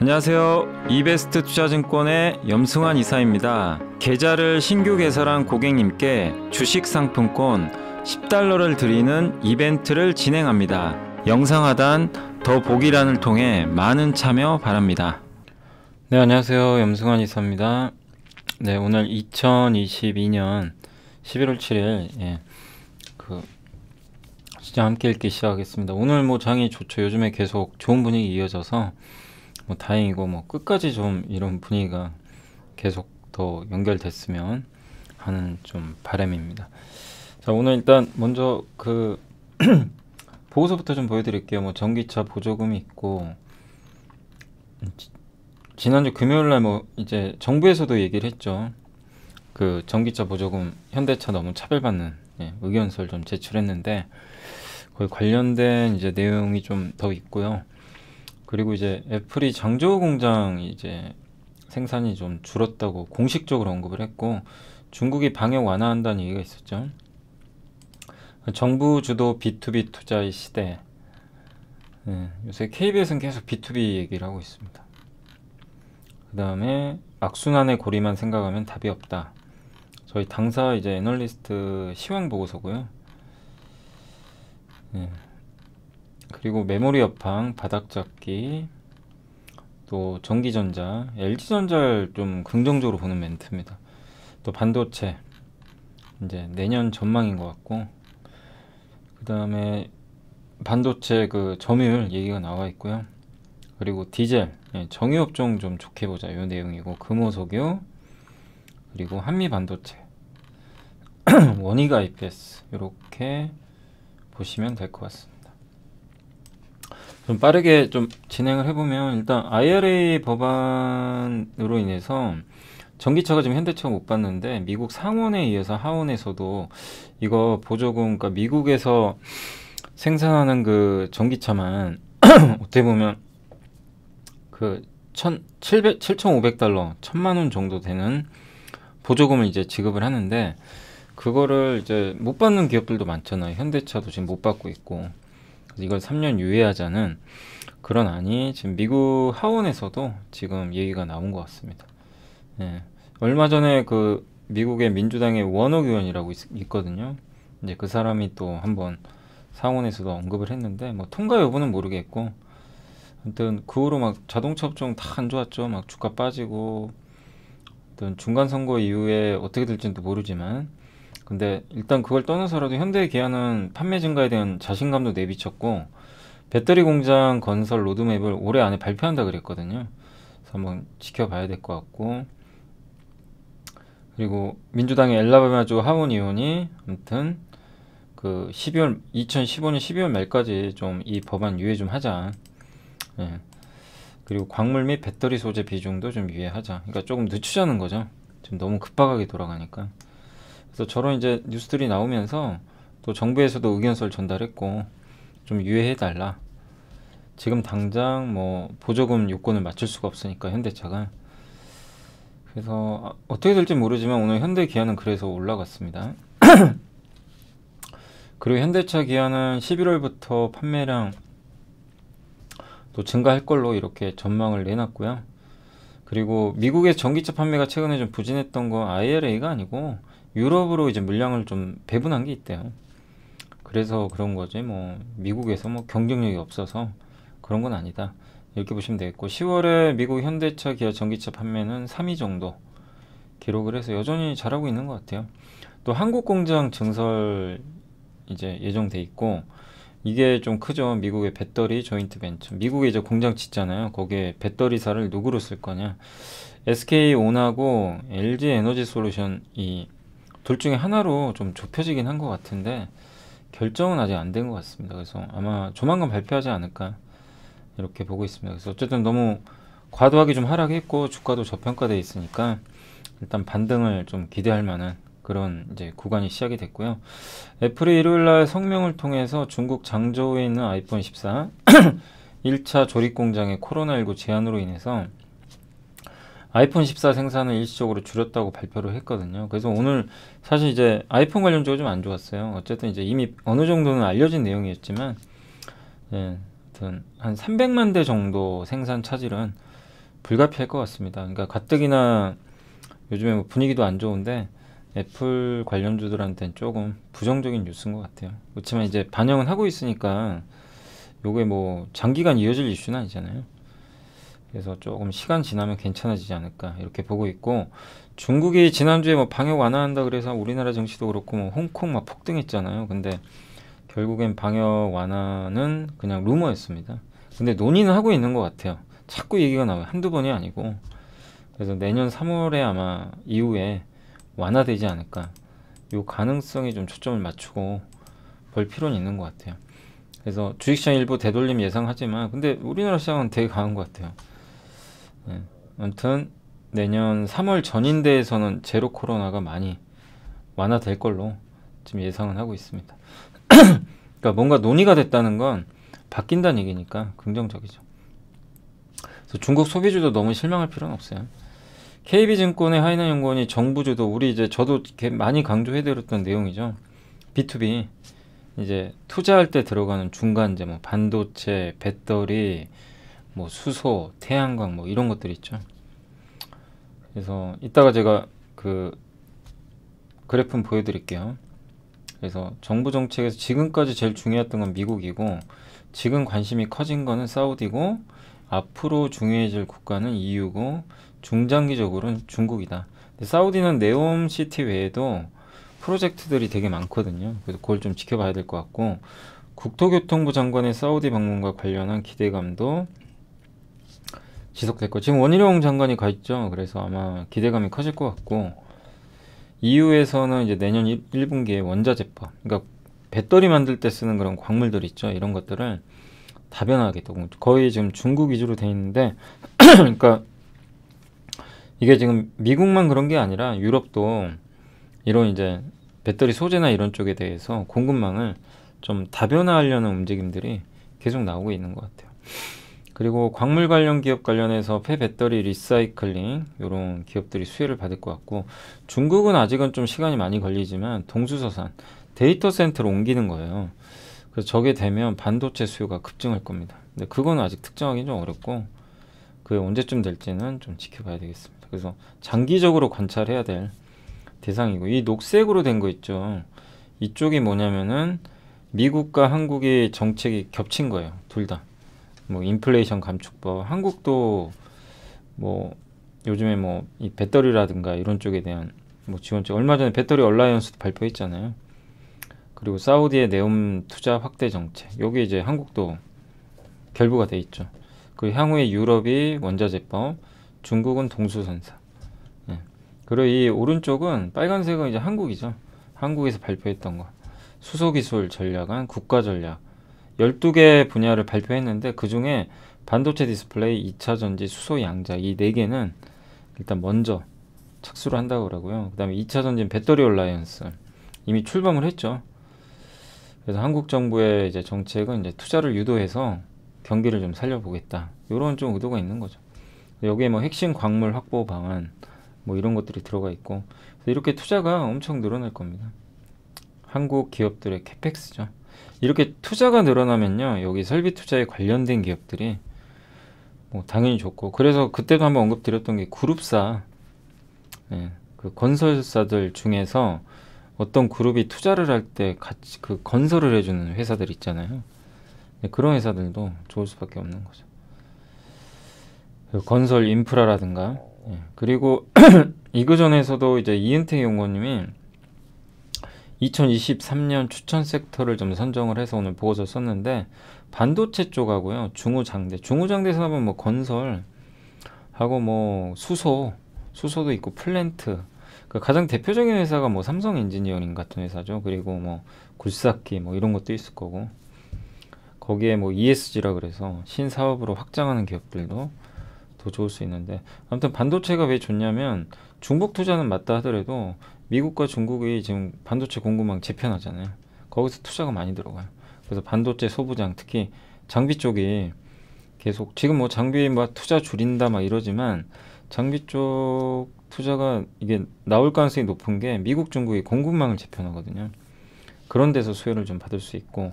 안녕하세요. 이베스트 투자증권의 염승환 이사입니다. 계좌를 신규 개설한 고객님께 주식 상품권 10달러를 드리는 이벤트를 진행합니다. 영상 하단 더 보기란을 통해 많은 참여 바랍니다. 네, 안녕하세요. 염승환 이사입니다. 네, 오늘 2022년 11월 7일 예, 그 시장 함께 읽기 시작하겠습니다. 오늘 뭐 장이 좋죠. 요즘에 계속 좋은 분위기 이어져서 뭐 다행이고 뭐 끝까지 좀 이런 분위기가 계속 더 연결됐으면 하는 좀 바람입니다. 자 오늘 일단 먼저 그 보고서부터 좀 보여드릴게요. 뭐 전기차 보조금이 있고 지, 난주 금요일날 뭐 이제 정부에서도 얘기를 했죠. 그 전기차 보조금 현대차 너무 차별받는 예, 의견서를 좀 제출했는데 거 관련된 이제 내용이 좀 더 있고요. 그리고 이제 애플이 장조 공장 이제 생산이 좀 줄었다고 공식적으로 언급을 했고 중국이 방역 완화한다는 얘기가 있었죠. 정부 주도 B2B 투자의 시대. 네, 요새 KBS는 계속 B2B 얘기를 하고 있습니다. 그 다음에 악순환의 고리만 생각하면 답이 없다. 저희 당사 이제 애널리스트 시황 보고서고요. 네. 그리고 메모리 업황, 바닥잡기, 또 전기전자, LG전자를 좀 긍정적으로 보는 멘트입니다. 또 반도체, 이제 내년 전망인 것 같고, 그 다음에 반도체 그 점유율 얘기가 나와 있고요. 그리고 디젤, 예, 정유업종 좀 좋게 보자 이 내용이고, 금호석유, 그리고 한미반도체, 원익 IPS 이렇게 보시면 될 것 같습니다. 좀 빠르게 좀 진행을 해보면 일단 IRA 법안으로 인해서 전기차가 지금 현대차 못 받는데 미국 상원에 의해서 하원에서도 이거 보조금 그러니까 미국에서 생산하는 그 전기차만 어떻게 보면 그1,700 7,500달러 1,000만 원 정도 되는 보조금을 이제 지급을 하는데 그거를 이제 못 받는 기업들도 많잖아요. 현대차도 지금 못 받고 있고 이걸 3년 유예하자는 그런 안이 지금 미국 하원에서도 지금 얘기가 나온 것 같습니다. 예. 얼마 전에 그 미국의 민주당의 원옥 의원이라고 있, 거든요 이제 그 사람이 또 한번 상원에서도 언급을 했는데 뭐 통과 여부는 모르겠고 아무튼 그 후로 막 자동차 업종 다 안 좋았죠. 막 주가 빠지고 어떤 중간 선거 이후에 어떻게 될지도 모르지만 근데 일단 그걸 떠나서라도 현대의 기아는 판매 증가에 대한 자신감도 내비쳤고 배터리 공장 건설 로드맵을 올해 안에 발표한다 그랬거든요. 그래서 한번 지켜봐야 될 것 같고 그리고 민주당의 엘라바마주 하원 의원이 아무튼 그 12월 2015년 12월 말까지 좀 이 법안 유예 좀 하자. 예. 그리고 광물 및 배터리 소재 비중도 좀 유예하자. 그러니까 조금 늦추자는 거죠. 지금 너무 급박하게 돌아가니까. 그래서 저런 이제 뉴스들이 나오면서 또 정부에서도 의견서를 전달했고 좀 유예해 달라. 지금 당장 뭐 보조금 요건을 맞출 수가 없으니까 현대차가 그래서 아, 어떻게 될지 모르지만 오늘 현대 기아는 그래서 올라갔습니다. 그리고 현대차 기아는 11월부터 판매량 또 증가할 걸로 이렇게 전망을 내놨고요. 그리고 미국의 전기차 판매가 최근에 좀 부진했던 건 IRA가 아니고 유럽으로 이제 물량을 좀 배분한 게 있대요. 그래서 그런 거지 뭐 미국에서 뭐 경쟁력이 없어서 그런 건 아니다. 이렇게 보시면 되겠고 10월에 미국 현대차, 기아, 전기차 판매는 3위 정도 기록을 해서 여전히 잘하고 있는 것 같아요. 또 한국 공장 증설 이제 예정돼 있고 이게 좀 크죠. 미국의 배터리 조인트 벤처. 미국에 이제 공장 짓잖아요. 거기에 배터리사를 누구로 쓸 거냐. SK 온하고 LG 에너지 솔루션이 둘 중에 하나로 좀 좁혀지긴 한 것 같은데 결정은 아직 안 된 것 같습니다. 그래서 아마 조만간 발표하지 않을까 이렇게 보고 있습니다. 그래서 어쨌든 너무 과도하게 좀 하락했고 주가도 저평가돼 있으니까 일단 반등을 좀 기대할 만한 그런 이제 구간이 시작이 됐고요. 애플이 일요일 날 성명을 통해서 중국 장저우에 있는 아이폰 14 1차 조립 공장의 코로나19 제한으로 인해서 아이폰 14 생산을 일시적으로 줄였다고 발표를 했거든요. 그래서 오늘 사실 이제 아이폰 관련 적으로좀 안 좋았어요. 어쨌든 이제 이미 어느 정도는 알려진 내용이었지만, 예, 아무튼 한 300만 대 정도 생산 차질은 불가피할 것 같습니다. 그러니까 가뜩이나 요즘에 뭐 분위기도 안 좋은데 애플 관련주들한테는 조금 부정적인 뉴스인 것 같아요. 그렇지만 이제 반영은 하고 있으니까 요게 뭐 장기간 이어질 이슈는 아니잖아요. 그래서 조금 시간 지나면 괜찮아지지 않을까 이렇게 보고 있고 중국이 지난주에 뭐 방역 완화한다 그래서 우리나라 정치도 그렇고 뭐 홍콩 막 폭등했잖아요. 근데 결국엔 방역 완화는 그냥 루머였습니다. 근데 논의는 하고 있는 것 같아요. 자꾸 얘기가 나와요. 한두 번이 아니고. 그래서 내년 3월에 아마 이후에 완화되지 않을까. 요 가능성에 좀 초점을 맞추고 볼 필요는 있는 것 같아요. 그래서 주식시장 일부 되돌림 예상하지만 근데 우리나라 시장은 되게 강한 것 같아요. 네. 아무튼 내년 3월 전인대에서는 제로 코로나가 많이 완화될 걸로 지금 예상은 하고 있습니다. 그러니까 뭔가 논의가 됐다는 건 바뀐다는 얘기니까 긍정적이죠. 그래서 중국 소비주도 너무 실망할 필요는 없어요. KB증권의 하이난 연구원이 정부주도 우리 이제 저도 많이 강조해드렸던 내용이죠. B2B 이제 투자할 때 들어가는 중간재 뭐 반도체, 배터리, 뭐 수소, 태양광 뭐 이런 것들 있죠. 그래서 이따가 제가 그그래프 보여드릴게요. 그래서 정부 정책에서 지금까지 제일 중요했던 건 미국이고 지금 관심이 커진 거는 사우디고 앞으로 중요해질 국가는 EU고 중장기적으로는 중국이다. 사우디는 네옴 시티 외에도 프로젝트들이 되게 많거든요. 그래서 그걸 좀 지켜봐야 될 것 같고 국토교통부 장관의 사우디 방문과 관련한 기대감도 지속됐고 지금 원희룡 장관이 가 있죠. 그래서 아마 기대감이 커질 것 같고 이후에서는 이제 내년 1, 1분기에 원자 재법 그러니까 배터리 만들 때 쓰는 그런 광물들 있죠. 이런 것들을 다변화하겠다고 거의 지금 중국 위주로 돼 있는데 그러니까 이게 지금 미국만 그런 게 아니라 유럽도 이런 이제 배터리 소재나 이런 쪽에 대해서 공급망을 좀 다변화하려는 움직임들이 계속 나오고 있는 것 같아요. 그리고 광물 관련 기업 관련해서 폐배터리 리사이클링 이런 기업들이 수혜를 받을 것 같고 중국은 아직은 좀 시간이 많이 걸리지만 동수서산 데이터 센터로 옮기는 거예요. 그래서 저게 되면 반도체 수요가 급증할 겁니다. 근데 그건 아직 특정하기는 좀 어렵고 그게 언제쯤 될지는 좀 지켜봐야 되겠습니다. 그래서 장기적으로 관찰해야 될 대상이고 이 녹색으로 된 거 있죠. 이쪽이 뭐냐면은 미국과 한국의 정책이 겹친 거예요. 둘 다. 뭐 인플레이션 감축법 한국도 뭐 요즘에 뭐 이 배터리라든가 이런 쪽에 대한 뭐 지원책 얼마 전에 배터리 얼라이언스도 발표했잖아요. 그리고 사우디의 네옴 투자 확대 정책 여기 이제 한국도 결부가 돼 있죠. 그 향후에 유럽이 원자재법, 중국은 동수선사. 예. 그리고 이 오른쪽은 빨간색은 이제 한국이죠. 한국에서 발표했던 거. 수소기술 전략안, 국가 전략, 12개 분야를 발표했는데 그 중에 반도체 디스플레이, 2차 전지, 수소 양자 이 네 개는 일단 먼저 착수를 한다고 그러고요. 그다음에 2차 전지 배터리 얼라이언스 이미 출범을 했죠. 그래서 한국 정부의 이제 정책은 이제 투자를 유도해서 경기를 좀 살려보겠다. 이런 좀 의도가 있는 거죠. 여기에 뭐 핵심 광물 확보 방안 뭐 이런 것들이 들어가 있고 이렇게 투자가 엄청 늘어날 겁니다. 한국 기업들의 캐펙스죠. 이렇게 투자가 늘어나면요. 여기 설비 투자에 관련된 기업들이 뭐 당연히 좋고 그래서 그때도 한번 언급드렸던 게 그룹사 예, 그 건설사들 중에서 어떤 그룹이 투자를 할 때 같이 그 건설을 해주는 회사들 있잖아요. 예, 그런 회사들도 좋을 수밖에 없는 거죠. 그 건설 인프라라든가 예, 그리고 이그전에서도 이제 이은택 연구원님이 2023년 추천 섹터를 좀 선정을 해서 오늘 보고서 썼는데 반도체 쪽하고요. 중우장대. 중우장대 산업은 뭐 건설 하고 뭐 수소, 수소도 있고 플랜트. 그 가장 대표적인 회사가 뭐 삼성 엔지니어링 같은 회사죠. 그리고 뭐 굴삭기 뭐 이런 것도 있을 거고. 거기에 뭐 ESG라 그래서 신사업으로 확장하는 기업들도 더 좋을 수 있는데 아무튼 반도체가 왜 좋냐면 중복 투자는 맞다 하더라도 미국과 중국이 지금 반도체 공급망 재편하잖아요. 거기서 투자가 많이 들어가요. 그래서 반도체 소부장 특히 장비 쪽이 계속 지금 뭐 장비 막 뭐 투자 줄인다 막 이러지만 장비 쪽 투자가 이게 나올 가능성이 높은 게 미국 중국이 공급망을 재편하거든요. 그런 데서 수혜를 좀 받을 수 있고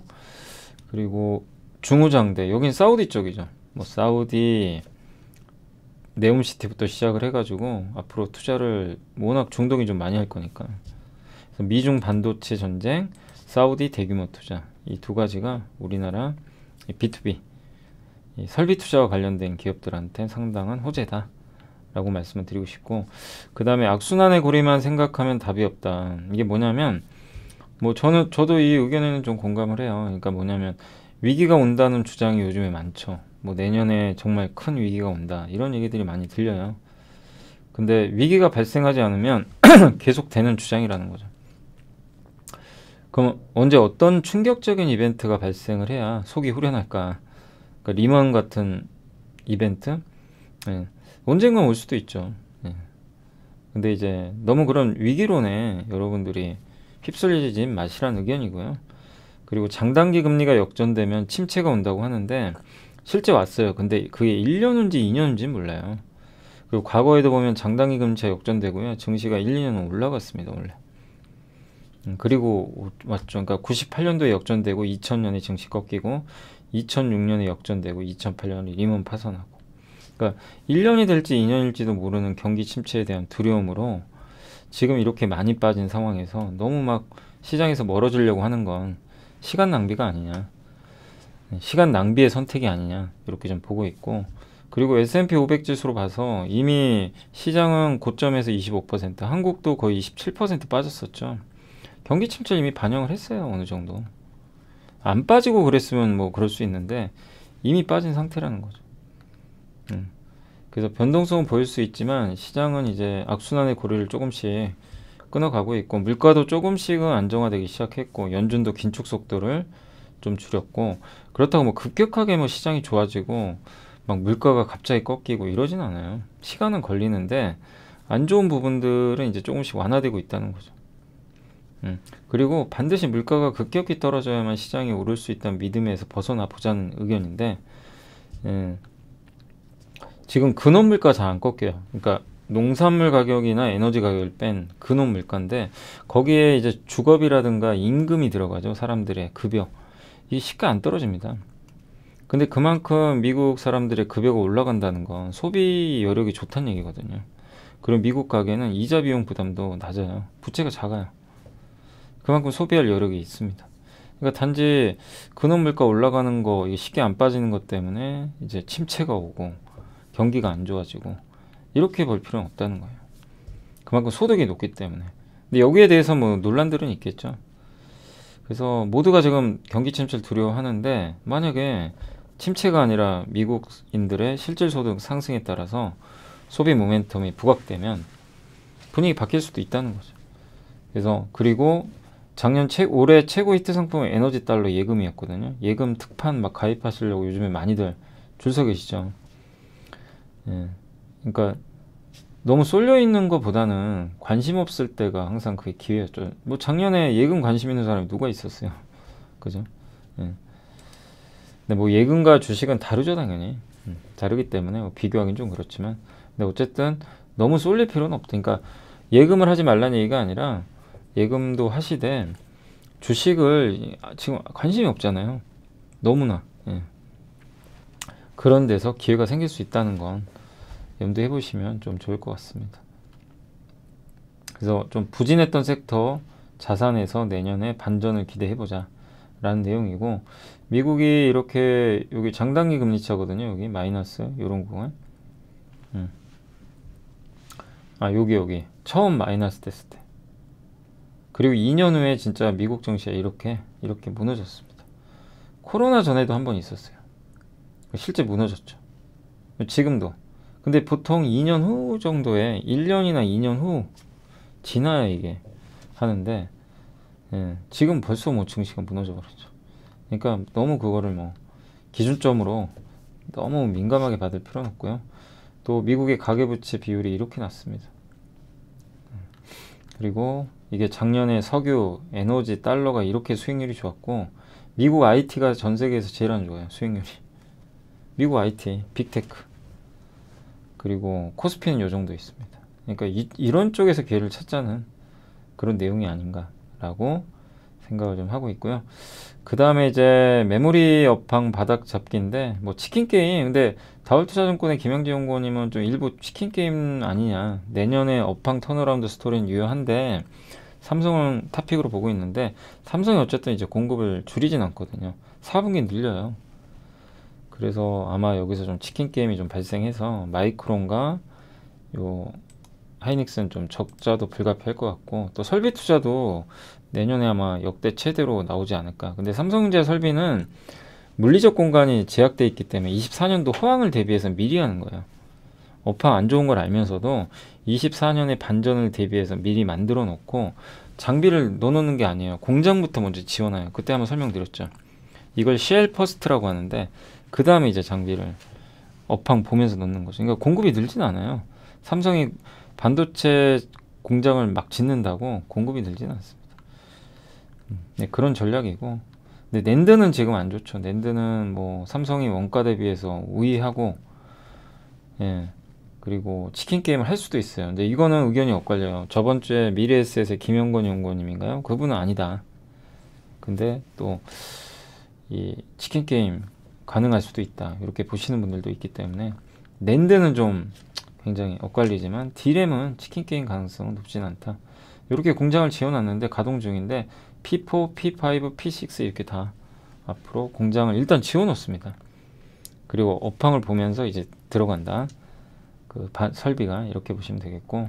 그리고 중우장대 여긴 사우디 쪽이죠. 뭐 사우디 네옴시티부터 시작을 해가지고 앞으로 투자를 워낙 중동이 좀 많이 할 거니까 미중 반도체 전쟁, 사우디 대규모 투자 이 두 가지가 우리나라 B2B 설비 투자와 관련된 기업들한테 상당한 호재다 라고 말씀을 드리고 싶고 그 다음에 악순환의 고리만 생각하면 답이 없다 이게 뭐냐면 뭐 저는 저도 이 의견에는 좀 공감을 해요 그러니까 뭐냐면 위기가 온다는 주장이 요즘에 많죠 뭐 내년에 정말 큰 위기가 온다 이런 얘기들이 많이 들려요. 근데 위기가 발생하지 않으면 계속되는 주장이라는 거죠. 그럼 언제 어떤 충격적인 이벤트가 발생을 해야 속이 후련할까? 그러니까 리먼 같은 이벤트? 예. 언젠간 올 수도 있죠. 예. 근데 이제 너무 그런 위기론에 여러분들이 휩쓸리지 마시라는 의견이고요. 그리고 장단기 금리가 역전되면 침체가 온다고 하는데 실제 왔어요. 근데 그게 1년인지 2년인지 몰라요. 그리고 과거에도 보면 장단기금 차 역전되고요. 증시가 1, 2년은 올라갔습니다. 원래. 음, 그리고 맞죠. 그러니까 98년도에 역전되고 2000년에 증시 꺾이고 2006년에 역전되고 2008년에 리먼 파산하고 그러니까 1년이 될지 2년일지도 모르는 경기 침체에 대한 두려움으로 지금 이렇게 많이 빠진 상황에서 너무 막 시장에서 멀어지려고 하는 건 시간 낭비가 아니냐 시간 낭비의 선택이 아니냐 이렇게 좀 보고 있고 그리고 S&P 500 지수로 봐서 이미 시장은 고점에서 25% 한국도 거의 27% 빠졌었죠 경기 침체 이미 반영을 했어요 어느 정도 안 빠지고 그랬으면 뭐 그럴 수 있는데 이미 빠진 상태라는 거죠 음. 그래서 변동성은 보일 수 있지만 시장은 이제 악순환의 고리를 조금씩 끊어가고 있고 물가도 조금씩은 안정화되기 시작했고 연준도 긴축 속도를 좀 줄였고 그렇다고 뭐 급격하게 뭐 시장이 좋아지고 막 물가가 갑자기 꺾이고 이러진 않아요. 시간은 걸리는데 안 좋은 부분들은 이제 조금씩 완화되고 있다는 거죠. 음. 그리고 반드시 물가가 급격히 떨어져야만 시장이 오를 수 있다는 믿음에서 벗어나 보자는 의견인데 음. 지금 근원 물가 잘 안 꺾여요. 그러니까 농산물 가격이나 에너지 가격을 뺀 근원 물가인데 거기에 이제 주거비라든가 임금이 들어가죠. 사람들의 급여. 이 쉽게 안 떨어집니다. 근데 그만큼 미국 사람들의 급여가 올라간다는 건 소비 여력이 좋다는 얘기거든요. 그럼 미국 가게는 이자 비용 부담도 낮아요. 부채가 작아요. 그만큼 소비할 여력이 있습니다. 그러니까 단지 근원 물가 올라가는 거 이게 쉽게 안 빠지는 것 때문에 이제 침체가 오고 경기가 안 좋아지고 이렇게 볼 필요는 없다는 거예요. 그만큼 소득이 높기 때문에. 근데 여기에 대해서 뭐 논란들은 있겠죠. 그래서 모두가 지금 경기 침체를 두려워하는데 만약에 침체가 아니라 미국인들의 실질 소득 상승에 따라서 소비 모멘텀이 부각되면 분위기 바뀔 수도 있다는 거죠. 그래서 그리고 작년 최, 올해 최고 히트 상품은 에너지 달러 예금이었거든요. 예금 특판 막 가입하시려고 요즘에 많이들 줄 서 계시죠. 예. 그러니까 너무 쏠려 있는 것보다는 관심 없을 때가 항상 그게 기회였죠. 뭐 작년에 예금 관심 있는 사람이 누가 있었어요. 그죠? 예. 근데 뭐 예금과 주식은 다르죠 당연히 음, 다르기 때문에 뭐 비교하기는 좀 그렇지만 근데 어쨌든 너무 쏠릴 필요는 없다. 그러니까 예금을 하지 말라는 얘기가 아니라 예금도 하시되 주식을 아, 지금 관심이 없잖아요. 너무나 예. 그런 데서 기회가 생길 수 있다는 건 염두해 보시면 좀 좋을 것 같습니다. 그래서 좀 부진했던 섹터 자산에서 내년에 반전을 기대해 보자 라는 내용이고 미국이 이렇게 여기 장단기 금리차거든요. 여기 마이너스 이런 구간 음. 아 여기 여기 처음 마이너스 됐을 때 그리고 2년 후에 진짜 미국 정시가 이렇게 이렇게 무너졌습니다. 코로나 전에도 한 번 있었어요. 실제 무너졌죠. 지금도 근데 보통 2년 후 정도에 1년이나 2년 후 지나야 이게 하는데 예, 지금 벌써 뭐 증시가 무너져 버렸죠. 그러니까 너무 그거를 뭐 기준점으로 너무 민감하게 받을 필요는 없고요. 또 미국의 가계부채 비율이 이렇게 났습니다. 그리고 이게 작년에 석유, 에너지, 달러가 이렇게 수익률이 좋았고 미국 IT가 전 세계에서 제일 안 좋아요. 수익률이. 미국 IT, 빅테크. 그리고 코스피는 요 정도 있습니다. 그러니까 이, 이런 쪽에서 기회를 찾자는 그런 내용이 아닌가라고 생각을 좀 하고 있고요. 그 다음에 이제 메모리 업황 바닥 잡기인데 뭐 치킨 게임 근데 다울투자증권의 김영재 연구원님은 좀 일부 치킨 게임 아니냐 내년에 업황 턴어라운드 스토리는 유효한데 삼성은 탑픽으로 보고 있는데 삼성이 어쨌든 이제 공급을 줄이진 않거든요. 4분기 늘려요. 그래서 아마 여기서 좀 치킨 게임이 좀 발생해서 마이크론과 요 하이닉스는 좀 적자도 불가피할 것 같고 또 설비 투자도 내년에 아마 역대 최대로 나오지 않을까 근데 삼성전자 설비는 물리적 공간이 제약돼 있기 때문에 24년도 호황을 대비해서 미리 하는 거예요 업황 안 좋은 걸 알면서도 24년의 반전을 대비해서 미리 만들어 놓고 장비를 넣어놓는 게 아니에요 공장부터 먼저 지원해요 그때 한번 설명드렸죠 이걸 CL 퍼스트라고 하는데 그 다음에 이제 장비를 업황 보면서 넣는 거죠. 그러니까 공급이 늘진 않아요. 삼성이 반도체 공장을 막 짓는다고 공급이 늘진 않습니다. 음, 네, 그런 전략이고. 근데 낸드는 지금 안 좋죠. 낸드는 뭐 삼성이 원가 대비해서 우위하고, 예. 그리고 치킨 게임을 할 수도 있어요. 근데 이거는 의견이 엇갈려요. 저번 주에 미래에셋의 김영건 연구원님인가요? 그분은 아니다. 근데 또 이 치킨 게임 가능할 수도 있다 이렇게 보시는 분들도 있기 때문에 낸드는 좀 굉장히 엇갈리지만 디램은 치킨 게임 가능성은 높진 않다 이렇게 공장을 지어놨는데 가동 중인데 P4, P5, P6 이렇게 다 앞으로 공장을 일단 지어놓습니다 그리고 업황을 보면서 이제 들어간다 그 바, 설비가 이렇게 보시면 되겠고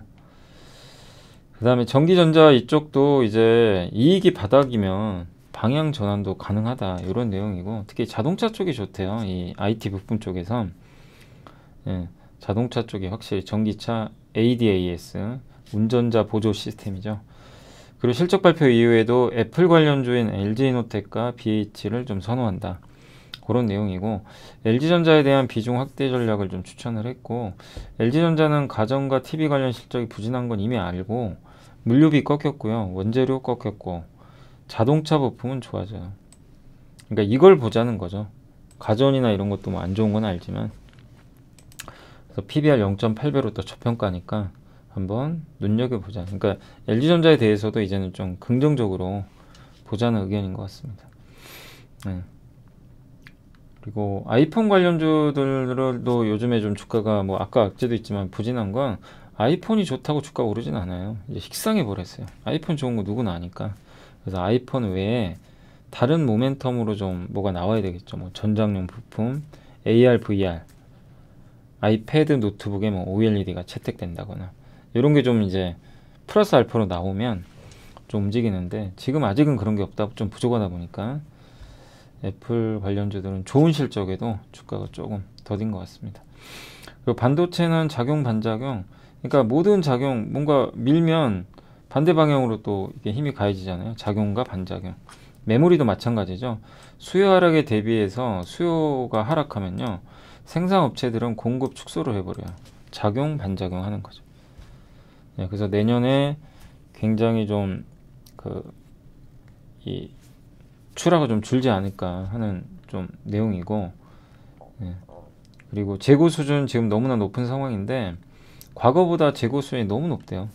그 다음에 전기전자 이쪽도 이제 이익이 바닥이면 방향 전환도 가능하다 이런 내용이고 특히 자동차 쪽이 좋대요 이 IT 부품 쪽에서 예, 자동차 쪽에 확실히 전기차 ADAS 운전자 보조 시스템이죠 그리고 실적 발표 이후에도 애플 관련주인 l g 노텍과 BH를 좀 선호한다 그런 내용이고 LG전자에 대한 비중 확대 전략을 좀 추천을 했고 LG전자는 가정과 TV 관련 실적이 부진한 건 이미 알고 물류비 꺾였고요 원재료 꺾였고 자동차 부품은 좋아져요. 그러니까 이걸 보자는 거죠. 가전이나 이런 것도 뭐 안 좋은 건 알지만 그래서 PBR 0.8배로 또 저평가니까 한번 눈여겨보자. 그러니까 LG전자에 대해서도 이제는 좀 긍정적으로 보자는 의견인 것 같습니다. 네. 그리고 아이폰 관련주들도 요즘에 좀 주가가 뭐 아까 악재도 있지만 부진한 건 아이폰이 좋다고 주가 오르진 않아요. 이제 식상해 버렸어요. 아이폰 좋은 거 누구나 아니까. 그래서 아이폰 외에 다른 모멘텀으로 좀 뭐가 나와야 되겠죠. 뭐 전장용 부품, AR, VR, 아이패드 노트북에 뭐 OLED가 채택된다거나 이런 게 좀 이제 플러스 알파로 나오면 좀 움직이는데 지금 아직은 그런 게 없다 좀 부족하다 보니까 애플 관련주들은 좋은 실적에도 주가가 조금 더딘 것 같습니다. 그리고 반도체는 작용 반작용 그러니까 모든 작용 뭔가 밀면 반대 방향으로 또 이게 힘이 가해지잖아요. 작용과 반작용. 메모리도 마찬가지죠. 수요 하락에 대비해서 수요가 하락하면요. 생산업체들은 공급 축소를 해버려요. 작용, 반작용 하는 거죠. 네, 그래서 내년에 굉장히 좀, 그, 이, 추락을 좀 줄지 않을까 하는 좀 내용이고, 네. 그리고 재고 수준 지금 너무나 높은 상황인데, 과거보다 재고 수준이 너무 높대요.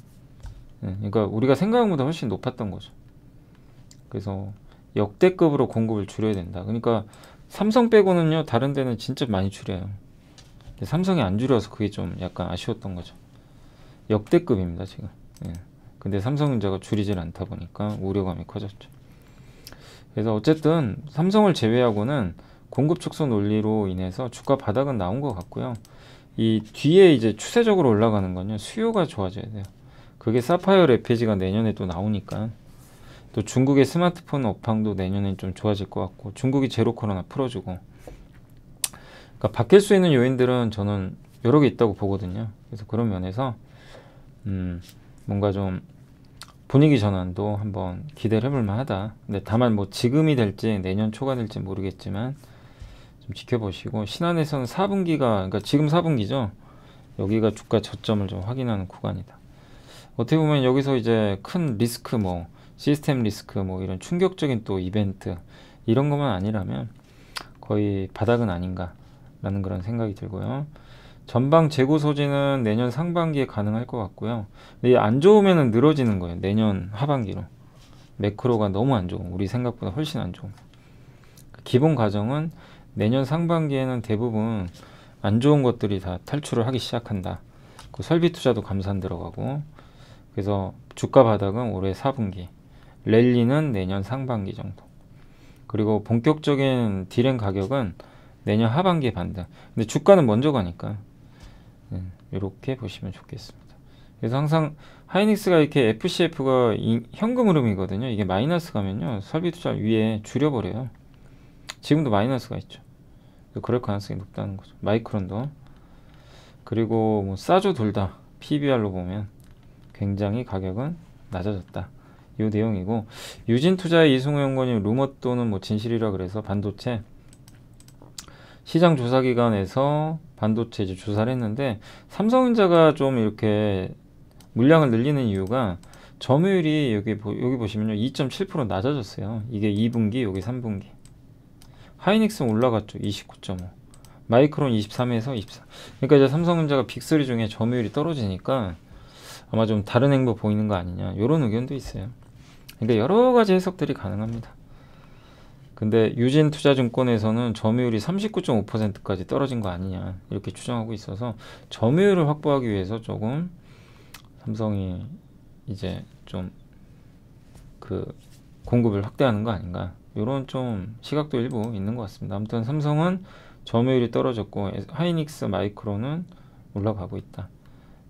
예, 그러니까 우리가 생각보다 훨씬 높았던 거죠. 그래서 역대급으로 공급을 줄여야 된다. 그러니까 삼성 빼고는요, 다른 데는 진짜 많이 줄여요. 삼성이 안 줄여서 그게 좀 약간 아쉬웠던 거죠. 역대급입니다, 지금. 예. 근데 삼성전자가 줄이질 않다 보니까 우려감이 커졌죠. 그래서 어쨌든 삼성을 제외하고는 공급 축소 논리로 인해서 주가 바닥은 나온 것 같고요. 이 뒤에 이제 추세적으로 올라가는 건요, 수요가 좋아져야 돼요. 그게 사파이어 레페지가 내년에 또 나오니까 또 중국의 스마트폰 업황도 내년엔 좀 좋아질 것 같고 중국이 제로 코로나 풀어주고 그러니까 바뀔 수 있는 요인들은 저는 여러 개 있다고 보거든요. 그래서 그런 면에서 음 뭔가 좀 분위기 전환도 한번 기대를 해볼 만하다. 근데 다만 뭐 지금이 될지 내년 초가 될지 모르겠지만 좀 지켜보시고 신한에서는 4분기가 그러니까 지금 4분기죠. 여기가 주가 저점을 좀 확인하는 구간이다. 어떻게 보면 여기서 이제 큰 리스크 뭐 시스템 리스크 뭐 이런 충격적인 또 이벤트 이런 것만 아니라면 거의 바닥은 아닌가라는 그런 생각이 들고요. 전방 재고 소지는 내년 상반기에 가능할 것 같고요. 근데 안 좋으면 늘어지는 거예요. 내년 하반기로. 매크로가 너무 안 좋은 우리 생각보다 훨씬 안 좋은 기본 가정은 내년 상반기에는 대부분 안 좋은 것들이 다 탈출을 하기 시작한다. 그 설비 투자도 감산 들어가고 그래서 주가 바닥은 올해 4분기, 랠리는 내년 상반기 정도. 그리고 본격적인 디램 가격은 내년 하반기 반등. 근데 주가는 먼저 가니까 네, 음, 이렇게 보시면 좋겠습니다. 그래서 항상 하이닉스가 이렇게 FCF가 현금 흐름이거든요. 이게 마이너스 가면요. 설비 투자 위에 줄여버려요. 지금도 마이너스가 있죠. 그럴 가능성이 높다는 거죠. 마이크론도. 그리고 뭐 싸조 둘 다 PBR로 보면 굉장히 가격은 낮아졌다. 이 내용이고 유진투자의 이승우 연구원님 루머 또는 뭐 진실이라 그래서 반도체 시장 조사 기관에서 반도체 이제 조사를 했는데 삼성전자가 좀 이렇게 물량을 늘리는 이유가 점유율이 여기 여기 보시면요 2.7% 낮아졌어요. 이게 2분기 여기 3분기 하이닉스 올라갔죠 29.5 마이크론 23에서 24 그러니까 이제 삼성전자가 빅3 중에 점유율이 떨어지니까 아마 좀 다른 행보 보이는 거 아니냐 이런 의견도 있어요. 그러니까 여러 가지 해석들이 가능합니다. 근데 유진 투자증권에서는 점유율이 39.5%까지 떨어진 거 아니냐 이렇게 추정하고 있어서 점유율을 확보하기 위해서 조금 삼성이 이제 좀 그 공급을 확대하는 거 아닌가 이런 좀 시각도 일부 있는 것 같습니다. 아무튼 삼성은 점유율이 떨어졌고 하이닉스 마이크로는 올라가고 있다.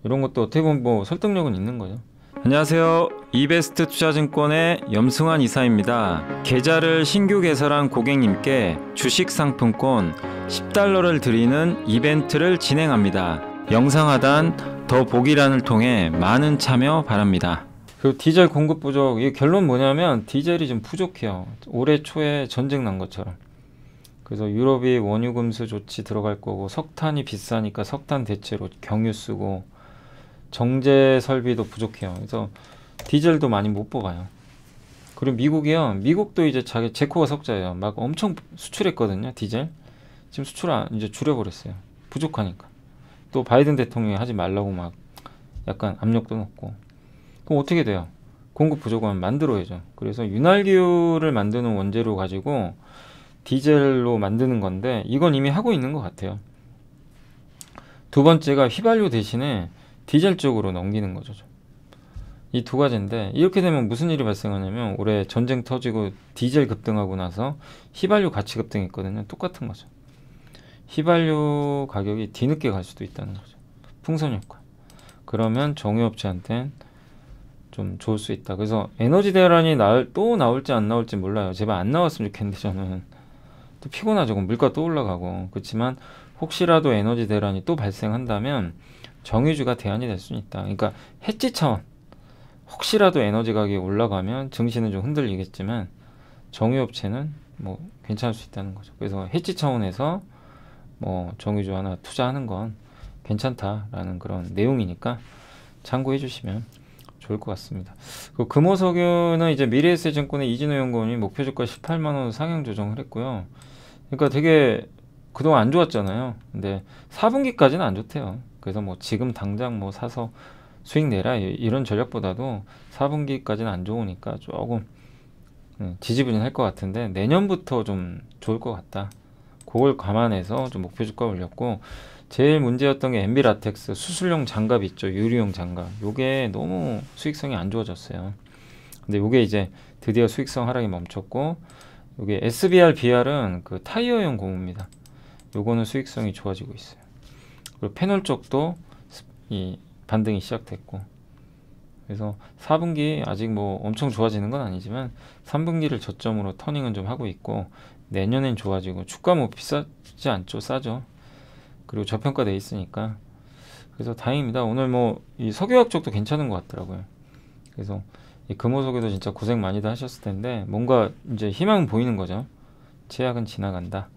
이런 것도 어떻게 보면 뭐 설득력은 있는 거죠 안녕하세요. 이베스트 투자증권의 염승환 이사입니다. 계좌를 신규 개설한 고객님께 주식 상품권 10달러를 드리는 이벤트를 진행합니다. 영상 하단 더 보기란을 통해 많은 참여 바랍니다. 그 디젤 공급 부족, 이 결론 뭐냐면 디젤이 좀 부족해요. 올해 초에 전쟁 난 것처럼. 그래서 유럽이 원유 금수 조치 들어갈 거고 석탄이 비싸니까 석탄 대체로 경유 쓰고 정제 설비도 부족해요. 그래서 디젤도 많이 못 뽑아요. 그리고 미국이요. 미국도 이제 자기 제코가 석자예요. 막 엄청 수출했거든요. 디젤. 지금 수출 안, 이제 줄여버렸어요. 부족하니까. 또 바이든 대통령이 하지 말라고 막 약간 압력도 넣고. 그럼 어떻게 돼요? 공급 부족하면 만들어야죠. 그래서 윤활유를 만드는 원재료 가지고 디젤로 만드는 건데 이건 이미 하고 있는 것 같아요. 두 번째가 휘발유 대신에 디젤 쪽으로 넘기는 거죠. 이 두 가지인데 이렇게 되면 무슨 일이 발생하냐면 올해 전쟁 터지고 디젤 급등하고 나서 휘발유 가치 급등했거든요. 똑같은 거죠. 휘발유 가격이 뒤늦게 갈 수도 있다는 거죠. 풍선 효과. 그러면 정유업체한테좀 좋을 수 있다. 그래서 에너지 대란이 나을, 또 나올지 안 나올지 몰라요. 제발 안 나왔으면 좋겠는데 저는 또 피곤하죠. 물가 또 올라가고 그렇지만 혹시라도 에너지 대란이 또 발생한다면 정유주가 대안이 될 수는 있다. 그러니까 해지 차원 혹시라도 에너지 가격이 올라가면 증시는 좀 흔들리겠지만 정유업체는 뭐 괜찮을 수 있다는 거죠. 그래서 해지 차원에서 뭐 정유주 하나 투자하는 건 괜찮다라는 그런 내용이니까 참고해 주시면 좋을 것 같습니다. 그 금호석유는 이제 미래에셋증권의 이진호 연구원이 목표 주가 18만 원 상향 조정을 했고요. 그러니까 되게 그동안 안 좋았잖아요. 근데 4분기까지는 안 좋대요. 그래서 뭐 지금 당장 뭐 사서 수익 내라 이런 전략보다도 4분기까지는 안 좋으니까 조금 음, 지지부진할 것 같은데 내년부터 좀 좋을 것 같다. 그걸 감안해서 좀 목표 주가 올렸고 제일 문제였던 게엔 b 라텍스 수술용 장갑 있죠 유리용 장갑 요게 너무 수익성이 안 좋아졌어요 근데 요게 이제 드디어 수익성 하락이 멈췄고 요게 SBR BR은 그 타이어용 고무입니다 요거는 수익성이 좋아지고 있어요 그리고 패널 쪽도 이 반등이 시작됐고 그래서 4분기 아직 뭐 엄청 좋아지는 건 아니지만 3분기를 저점으로 터닝은 좀 하고 있고 내년엔 좋아지고 주가 뭐 비싸지 않죠 싸죠 그리고 저평가돼 있으니까 그래서 다행입니다 오늘 뭐 이 석유학 쪽도 괜찮은 것 같더라고요 그래서 이 금호석에도 진짜 고생 많이들 하셨을 텐데 뭔가 이제 희망 보이는 거죠 제약은 지나간다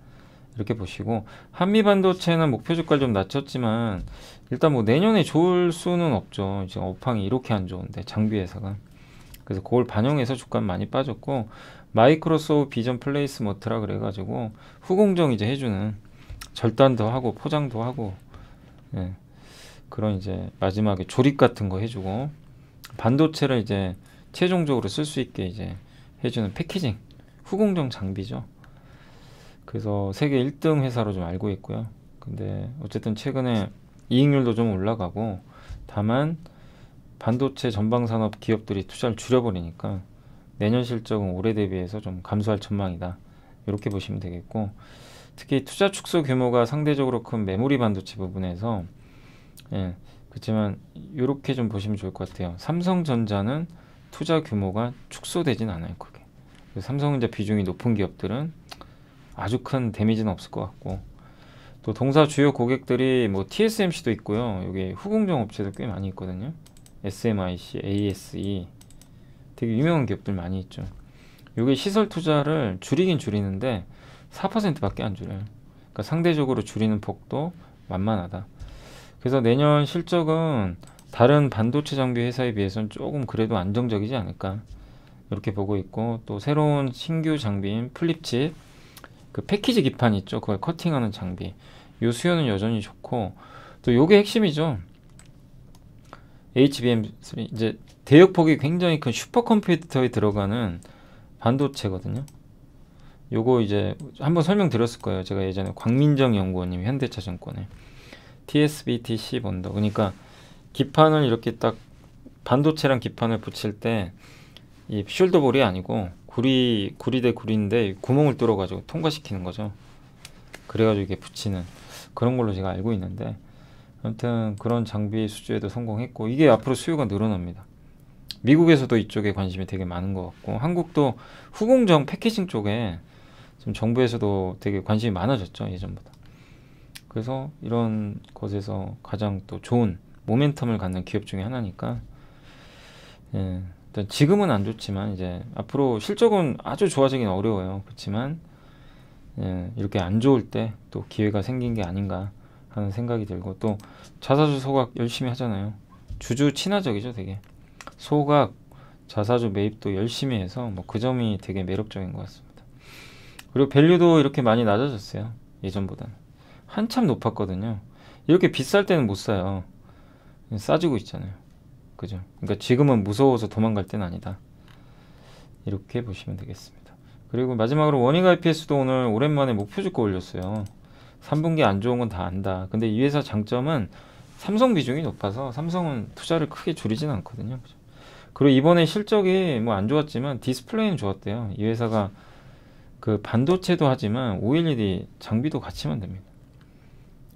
이렇게 보시고 한미 반도체는 목표 주가를 좀 낮췄지만 일단 뭐 내년에 좋을 수는 없죠. 이제 업황이 이렇게 안 좋은데 장비 회사가 그래서 그걸 반영해서 주가는 많이 빠졌고 마이크로소프트 비전 플레이스먼트라 그래가지고 후공정 이제 해주는 절단도 하고 포장도 하고 예. 그런 이제 마지막에 조립 같은 거 해주고 반도체를 이제 최종적으로 쓸 수 있게 이제 해주는 패키징 후공정 장비죠. 그래서 세계 1등 회사로 좀 알고 있고요. 근데 어쨌든 최근에 이익률도 좀 올라가고 다만 반도체 전방 산업 기업들이 투자를 줄여버리니까 내년 실적은 올해 대비해서 좀 감소할 전망이다. 이렇게 보시면 되겠고 특히 투자 축소 규모가 상대적으로 큰 메모리 반도체 부분에서 예, 그렇지만 이렇게 좀 보시면 좋을 것 같아요. 삼성전자는 투자 규모가 축소되진 않아요, 그게 삼성전자 비중이 높은 기업들은 아주 큰 데미지는 없을 것 같고 또 동사 주요 고객들이 뭐 TSMC도 있고요. 여기 후공정 업체도 꽤 많이 있거든요. SMIC, ASE 되게 유명한 기업들 많이 있죠. 이게 시설 투자를 줄이긴 줄이는데 4%밖에 안 줄여요. 그러니까 상대적으로 줄이는 폭도 만만하다. 그래서 내년 실적은 다른 반도체 장비 회사에 비해서는 조금 그래도 안정적이지 않을까 이렇게 보고 있고 또 새로운 신규 장비인 플립칩 그 패키지 기판 있죠. 그걸 커팅하는 장비. 요 수요는 여전히 좋고 또 요게 핵심이죠. HBM3 이제 대역폭이 굉장히 큰 슈퍼컴퓨터에 들어가는 반도체거든요. 요거 이제 한번 설명드렸을 거예요. 제가 예전에 광민정 연구원님 현대차증권에 TSBT-C 본더 그러니까 기판을 이렇게 딱 반도체랑 기판을 붙일 때 이 숄더볼이 아니고 구리 구리 대 구리인데 구멍을 뚫어가지고 통과시키는 거죠. 그래가지고 이게 붙이는 그런 걸로 제가 알고 있는데 아무튼 그런 장비 수주에도 성공했고 이게 앞으로 수요가 늘어납니다. 미국에서도 이쪽에 관심이 되게 많은 것 같고 한국도 후공정 패키징 쪽에 지금 정부에서도 되게 관심이 많아졌죠 예전보다. 그래서 이런 것에서 가장 또 좋은 모멘텀을 갖는 기업 중에 하나니까 예. 일단 지금은 안 좋지만 이제 앞으로 실적은 아주 좋아지긴 어려워요. 그렇지만 예, 이렇게 안 좋을 때 또 기회가 생긴 게 아닌가 하는 생각이 들고 또 자사주 소각 열심히 하잖아요. 주주 친화적이죠, 되게. 소각 자사주 매입도 열심히 해서 뭐 그 점이 되게 매력적인 것 같습니다. 그리고 밸류도 이렇게 많이 낮아졌어요. 예전보다 한참 높았거든요. 이렇게 비쌀 때는 못 사요. 싸지고 있잖아요. 그죠? 그러니까 지금은 무서워서 도망갈 때는 아니다. 이렇게 보시면 되겠습니다. 그리고 마지막으로 원익 IPS도 오늘 오랜만에 목표 주가 올렸어요. 3분기 안 좋은 건 다 안다. 근데 이 회사 장점은 삼성 비중이 높아서 삼성은 투자를 크게 줄이진 않거든요. 그죠? 그리고 이번에 실적이 뭐 안 좋았지만 디스플레이는 좋았대요. 이 회사가 그 반도체도 하지만 OLED 장비도 같이 만듭니다.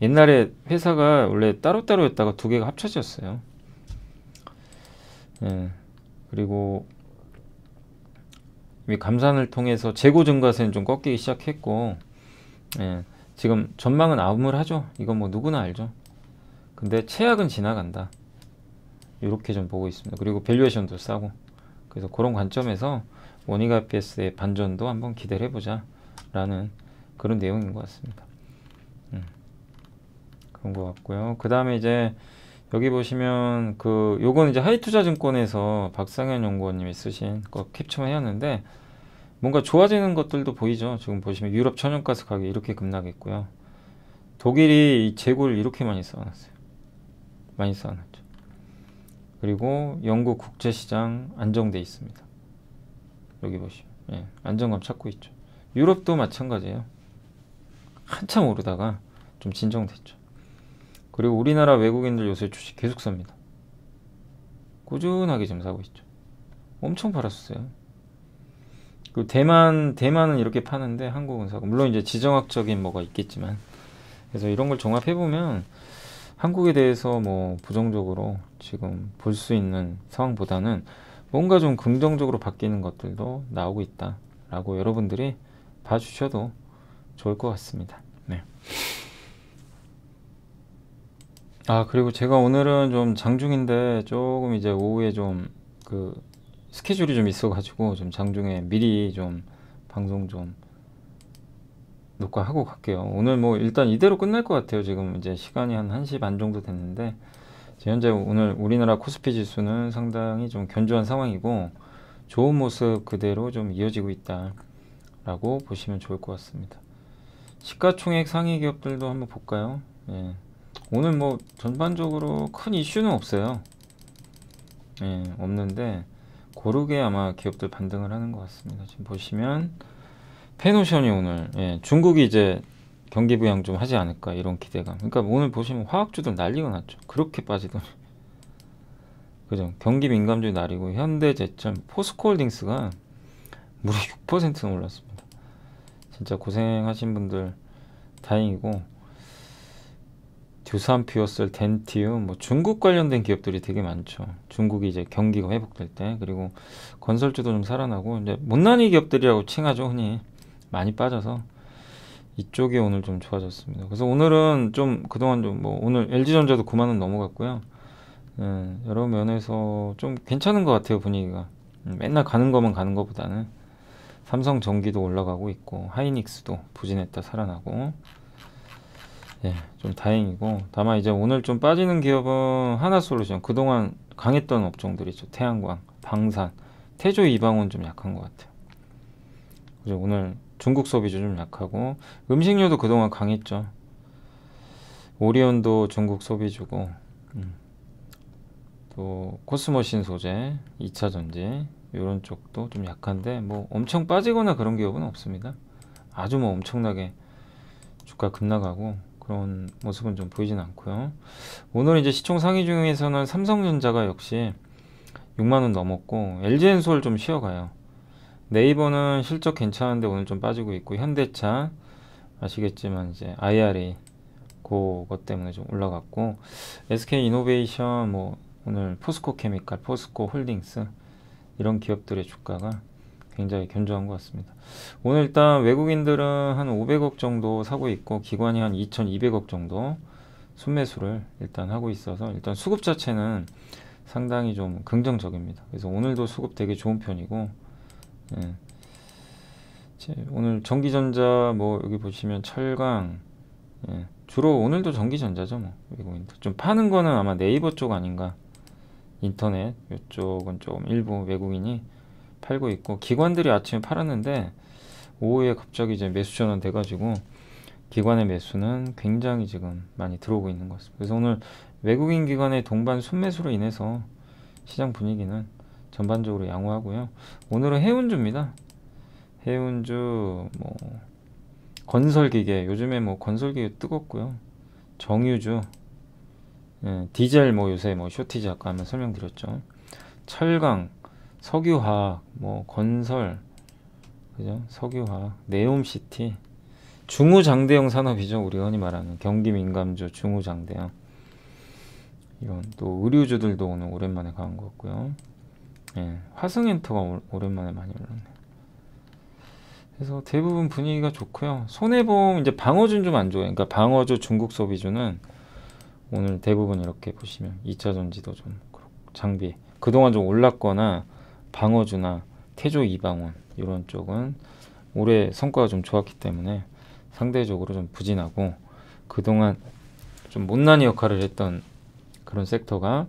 옛날에 회사가 원래 따로따로였다가 두 개가 합쳐졌어요. 예. 그리고 감산을 통해서 재고 증가세는 좀 꺾이기 시작했고 예. 지금 전망은 암울하죠. 이건 뭐 누구나 알죠. 근데 최악은 지나간다. 이렇게 좀 보고 있습니다. 그리고 밸류에이션도 싸고 그래서 그런 관점에서 원이가 PS의 반전도 한번 기대를 해보자 라는 그런 내용인 것 같습니다. 음. 그런 것 같고요. 그 다음에 이제 여기 보시면 그 요건 이제 하이투자증권에서 박상현 연구원님이 쓰신 거 캡처해왔는데 뭔가 좋아지는 것들도 보이죠. 지금 보시면 유럽 천연가스 가격 이렇게 급락했고요. 독일이 재고를 이렇게 많이 쌓아놨어요. 많이 쌓아놨죠. 그리고 영국 국제시장 안정돼 있습니다. 여기 보시면 예, 안정감 찾고 있죠. 유럽도 마찬가지예요. 한참 오르다가 좀 진정됐죠. 그리고 우리나라 외국인들 요새 주식 계속 삽니다. 꾸준하게 지금 사고 있죠. 엄청 팔았었어요. 그 대만 대만은 이렇게 파는데 한국은 사고 물론 이제 지정학적인 뭐가 있겠지만 그래서 이런 걸 종합해 보면 한국에 대해서 뭐 부정적으로 지금 볼 수 있는 상황보다는 뭔가 좀 긍정적으로 바뀌는 것들도 나오고 있다라고 여러분들이 봐주셔도 좋을 것 같습니다. 네. 아, 그리고 제가 오늘은 좀 장중인데 조금 이제 오후에 좀 그 스케줄이 좀 있어가지고 좀 장중에 미리 좀 방송 좀 녹화하고 갈게요. 오늘 뭐 일단 이대로 끝날 것 같아요. 지금 이제 시간이 한 1시 반 정도 됐는데 현재 오늘 우리나라 코스피 지수는 상당히 좀 견조한 상황이고 좋은 모습 그대로 좀 이어지고 있다라고 보시면 좋을 것 같습니다. 시가총액 상위 기업들도 한번 볼까요? 예. 오늘 뭐 전반적으로 큰 이슈는 없어요. 예, 없는데 고르게 아마 기업들 반등을 하는 것 같습니다. 지금 보시면 페노션이 오늘 예, 중국이 이제 경기 부양 좀 하지 않을까 이런 기대감. 그러니까 오늘 보시면 화학주들 난리가 났죠. 그렇게 빠지더니 그죠? 경기 민감주 날이고 현대제철, 포스코홀딩스가 무려 6% 올랐습니다. 진짜 고생하신 분들 다행이고 듀산피오슬, 덴티움, 뭐 중국 관련된 기업들이 되게 많죠. 중국이 이제 경기가 회복될 때 그리고 건설주도 좀 살아나고 이제 못난이 기업들이라고 칭하죠 흔히 많이 빠져서 이쪽이 오늘 좀 좋아졌습니다. 그래서 오늘은 좀 그동안 좀 뭐 오늘 LG전자도 9만 원 넘어갔고요. 음, 여러 면에서 좀 괜찮은 것 같아요 분위기가 음, 맨날 가는 거만 가는 것보다는 삼성전기도 올라가고 있고 하이닉스도 부진했다 살아나고 예, 좀 다행이고 다만 이제 오늘 좀 빠지는 기업은 하나솔루션 그동안 강했던 업종들이죠 태양광, 방산, 태조 이방원 좀 약한 것 같아요 그죠 오늘 중국 소비주 좀 약하고 음식료도 그동안 강했죠 오리온도 중국 소비주고 음. 또 코스모신 소재, 2차전지 이런 쪽도 좀 약한데 뭐 엄청 빠지거나 그런 기업은 없습니다 아주 뭐 엄청나게 주가 급나가고 그런 모습은 좀 보이진 않고요. 오늘 이제 시총 상위 중에서는 삼성전자가 역시 6만원 넘었고 LG엔솔 좀 쉬어가요. 네이버는 실적 괜찮은데 오늘 좀 빠지고 있고 현대차 아시겠지만 이제 IRA 그것 때문에 좀 올라갔고 SK 이노베이션 뭐 오늘 포스코 케미칼, 포스코 홀딩스 이런 기업들의 주가가 굉장히 견조한 것 같습니다. 오늘 일단 외국인들은 한 500억 정도 사고 있고 기관이 한 2200억 정도 순매수를 일단 하고 있어서 일단 수급 자체는 상당히 좀 긍정적입니다. 그래서 오늘도 수급 되게 좋은 편이고 예. 오늘 전기전자 뭐 여기 보시면 철강 예. 주로 오늘도 전기전자죠 뭐 외국인들 좀 파는 거는 아마 네이버 쪽 아닌가 인터넷 이쪽은 좀 일부 외국인이 팔고 있고 기관들이 아침에 팔았는데 오후에 갑자기 이제 매수 전환 돼가지고 기관의 매수는 굉장히 지금 많이 들어오고 있는 것 같습니다. 그래서 오늘 외국인 기관의 동반 순매수로 인해서 시장 분위기는 전반적으로 양호하고요. 오늘은 해운주입니다. 해운주 뭐 건설기계 요즘에 뭐 건설기계 뜨겁고요. 정유주 예, 디젤 뭐 요새 뭐 쇼티지 아까 한번 설명드렸죠. 철강 석유화학, 뭐 건설, 그죠? 석유화학, 네옴시티, 중우장대형 산업이죠. 우리 흔히 말하는 경기 민감주 중우장대형. 이런 또 의류주들도 오늘 오랜만에 가는 것 같고요. 예, 화승엔터가 오, 오랜만에 많이 올랐네요. 그래서 대부분 분위기가 좋고요. 손해보험 이제 방어주는 좀 안 좋아요. 그러니까 방어주 중국 소비주는 오늘 대부분 이렇게 보시면 2차 전지도 좀 장비 그동안 좀 올랐거나 방어주나 태조 이방원 이런 쪽은 올해 성과가 좀 좋았기 때문에 상대적으로 좀 부진하고 그동안 좀 못난이 역할을 했던 그런 섹터가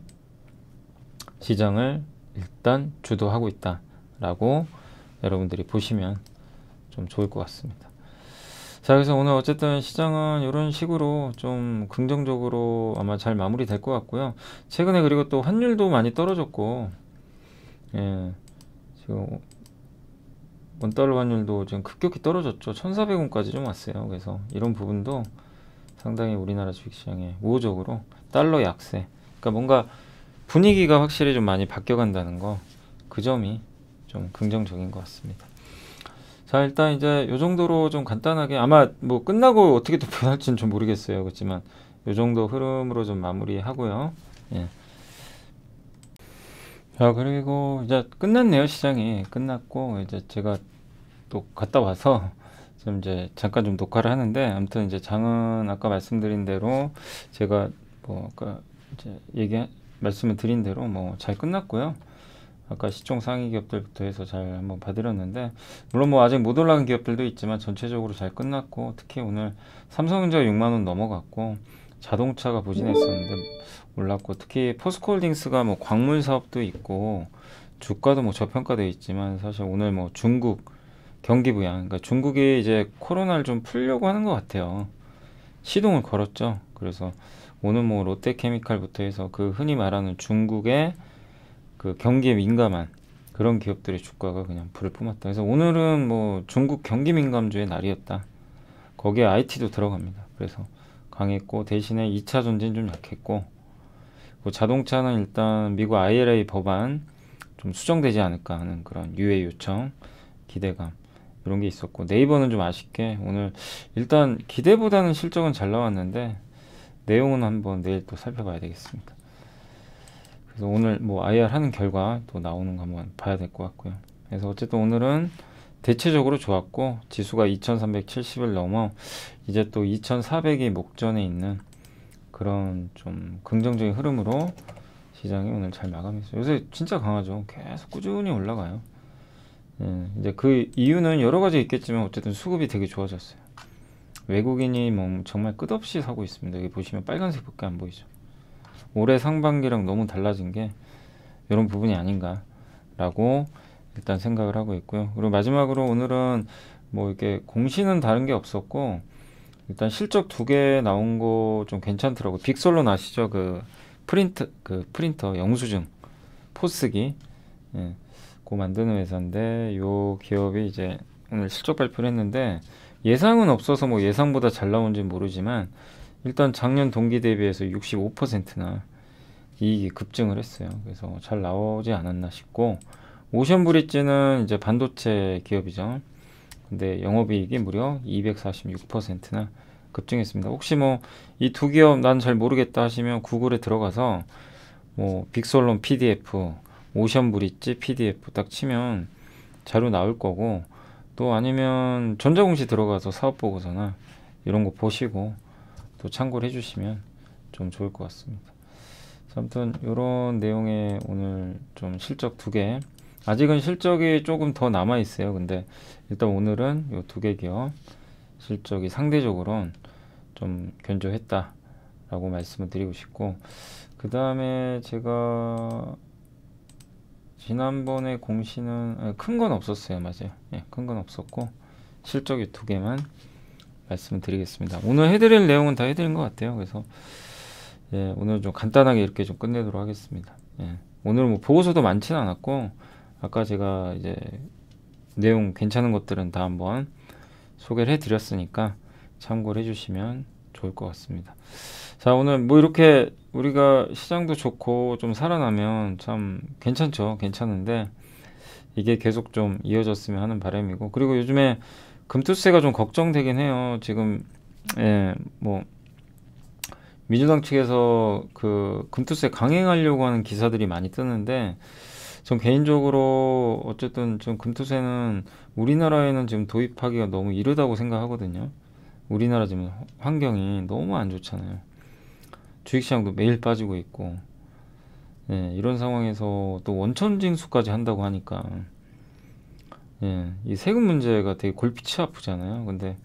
시장을 일단 주도하고 있다라고 여러분들이 보시면 좀 좋을 것 같습니다. 자 그래서 오늘 어쨌든 시장은 이런 식으로 좀 긍정적으로 아마 잘 마무리될 것 같고요. 최근에 그리고 또 환율도 많이 떨어졌고 예. 지금 원달러 환율도 지금 급격히 떨어졌죠. 1,400원까지 좀 왔어요. 그래서 이런 부분도 상당히 우리나라 주식시장에 우호적으로 달러 약세. 그러니까 뭔가 분위기가 확실히 좀 많이 바뀌어간다는 거. 그 점이 좀 긍정적인 것 같습니다. 자 일단 이제 요 정도로 좀 간단하게 아마 뭐 끝나고 어떻게 또 변할지는 좀 모르겠어요. 그렇지만 요 정도 흐름으로 좀 마무리하고요. 예. 자 아, 그리고 이제 끝났네요, 시장이. 끝났고, 이제 제가 또 갔다 와서 좀 이제 잠깐 좀 녹화를 하는데, 아무튼 이제 장은 아까 말씀드린 대로 제가 뭐 아까 이제 얘기, 말씀을 드린 대로 뭐 잘 끝났고요. 아까 시총 상위 기업들부터 해서 잘 한번 봐드렸는데 물론 뭐 아직 못 올라간 기업들도 있지만 전체적으로 잘 끝났고 특히 오늘 삼성전자 6만 원 넘어갔고 자동차가 부진했었는데 올랐고 특히 포스코홀딩스가 뭐 광물 사업도 있고 주가도 뭐저평가되어 있지만 사실 오늘 뭐 중국 경기 부양 그러니까 중국이 이제 코로나를 좀 풀려고 하는 것 같아요. 시동을 걸었죠. 그래서 오늘 뭐 롯데케미칼부터 해서 그 흔히 말하는 중국의 그 경기에 민감한 그런 기업들의 주가가 그냥 불을 뿜었다. 그래서 오늘은 뭐 중국 경기 민감주의 날이었다. 거기에 IT도 들어갑니다. 그래서 강했고 대신에 2차 전지좀 약했고 뭐 자동차는 일단 미국 IRA 법안 좀 수정되지 않을까 하는 그런 유예 요청 기대감 이런 게 있었고 네이버는 좀 아쉽게 오늘 일단 기대보다는 실적은 잘 나왔는데 내용은 한번 내일 또 살펴봐야 되겠습니다. 그래서 오늘 뭐 IR 하는 결과 또 나오는 거 한번 봐야 될 것 같고요. 그래서 어쨌든 오늘은 대체적으로 좋았고 지수가 2370을 넘어 이제 또 2400이 목전에 있는 그런 좀 긍정적인 흐름으로 시장이 오늘 잘 마감했어요. 요새 진짜 강하죠. 계속 꾸준히 올라가요. 예, 이제 그 이유는 여러 가지 있겠지만 어쨌든 수급이 되게 좋아졌어요. 외국인이 뭐 정말 끝없이 사고 있습니다. 여기 보시면 빨간색밖에 안 보이죠. 올해 상반기랑 너무 달라진 게 이런 부분이 아닌가라고 일단 생각을 하고 있고요. 그리고 마지막으로 오늘은 뭐 이렇게 공시는 다른 게 없었고 일단 실적 두 개 나온 거 좀 괜찮더라고. 빅솔론 아시죠? 그 프린트 그 프린터 영수증 포스기. 예. 고 만드는 회사인데 요 기업이 이제 오늘 실적 발표를 했는데 예상은 없어서 뭐 예상보다 잘 나온지는 모르지만 일단 작년 동기 대비해서 65%나 이익이 급증을 했어요. 그래서 잘 나오지 않았나 싶고 오션 브릿지는 이제 반도체 기업이죠. 근데 영업이익이 무려 246%나 급증했습니다. 혹시 뭐 이 두 기업 난 잘 모르겠다 하시면 구글에 들어가서 뭐 빅솔론 PDF, 오션 브릿지 PDF 딱 치면 자료 나올 거고 또 아니면 전자공시 들어가서 사업 보고서나 이런 거 보시고 또 참고를 해주시면 좀 좋을 것 같습니다. 아무튼 이런 내용의 오늘 좀 실적 두개 아직은 실적이 조금 더 남아 있어요. 근데 일단 오늘은 이 두 개 기업 실적이 상대적으로 좀 견조했다라고 말씀을 드리고 싶고 그 다음에 제가 지난번에 공시는 큰 건 없었어요. 맞아요. 예, 큰건 없었고 실적이 두 개만 말씀드리겠습니다. 을 오늘 해드릴 내용은 다 해드린 것 같아요. 그래서 예, 오늘 좀 간단하게 이렇게 좀 끝내도록 하겠습니다. 예, 오늘 뭐 보고서도 많지는 않았고 아까 제가 이제 내용 괜찮은 것들은 다 한번 소개를 해드렸으니까 참고를 해주시면 좋을 것 같습니다. 자 오늘 뭐 이렇게 우리가 시장도 좋고 좀 살아나면 참 괜찮죠 괜찮은데 이게 계속 좀 이어졌으면 하는 바람이고 그리고 요즘에 금투세가 좀 걱정되긴 해요 지금 예뭐 민주당 측에서 그 금투세 강행하려고 하는 기사들이 많이 뜨는데 전 개인적으로 어쨌든 좀 금투세는 우리나라에는 지금 도입하기가 너무 이르다고 생각하거든요. 우리나라 지금 환경이 너무 안 좋잖아요. 주식시장도 매일 빠지고 있고 예, 이런 상황에서 또 원천징수까지 한다고 하니까 예, 이 세금 문제가 되게 골피치 아프잖아요. 근데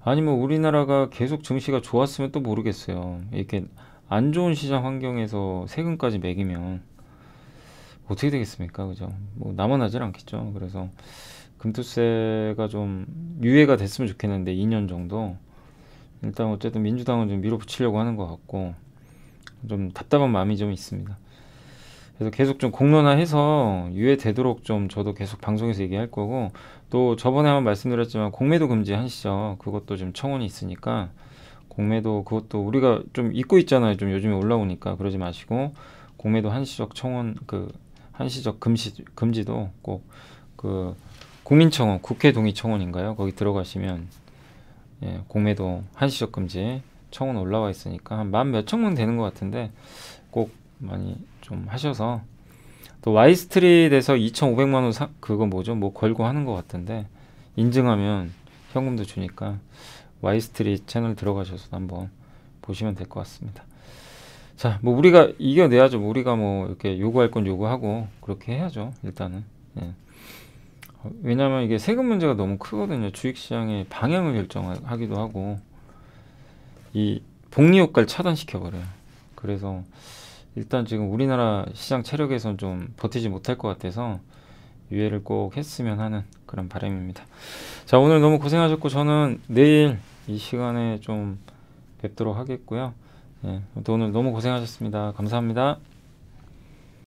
아니 면뭐 우리나라가 계속 증시가 좋았으면 또 모르겠어요. 이렇게 안 좋은 시장 환경에서 세금까지 매기면 어떻게 되겠습니까? 그죠? 뭐 남아나질 않겠죠. 그래서 금투세가 좀 유예가 됐으면 좋겠는데 2년 정도 일단 어쨌든 민주당은 좀 밀어붙이려고 하는 것 같고 좀 답답한 마음이 좀 있습니다. 그래서 계속 좀 공론화해서 유예되도록 좀 저도 계속 방송에서 얘기할 거고 또 저번에 한번 말씀드렸지만 공매도 금지 한시죠 그것도 좀 청원이 있으니까 공매도 그것도 우리가 좀 잊고 있잖아요. 좀 요즘에 올라오니까 그러지 마시고 공매도 한시적 청원 그 한시적 금시, 금지도 꼭 그 국민청원, 국회 동의 청원인가요? 거기 들어가시면 예, 공매도 한시적 금지 청원 올라와 있으니까 한 만 몇 청문 되는 것 같은데 꼭 많이 좀 하셔서 또와이스트리에서 2,500만 원 사, 그거 뭐죠? 뭐 걸고 하는 것 같은데 인증하면 현금도 주니까 와이스트리 채널 들어가셔서 한번 보시면 될 것 같습니다. 자, 뭐 우리가 이겨내야죠. 뭐 우리가 뭐 이렇게 요구할 건 요구하고 그렇게 해야죠. 일단은. 예. 어, 왜냐하면 이게 세금 문제가 너무 크거든요. 주식 시장의 방향을 결정하기도 하고 이 복리 효과를 차단시켜 버려요. 그래서 일단 지금 우리나라 시장 체력에선 좀 버티지 못할 것 같아서 유예를 꼭 했으면 하는 그런 바람입니다. 자, 오늘 너무 고생하셨고 저는 내일 이 시간에 좀 뵙도록 하겠고요. 네, 오늘 너무 고생하셨습니다. 감사합니다.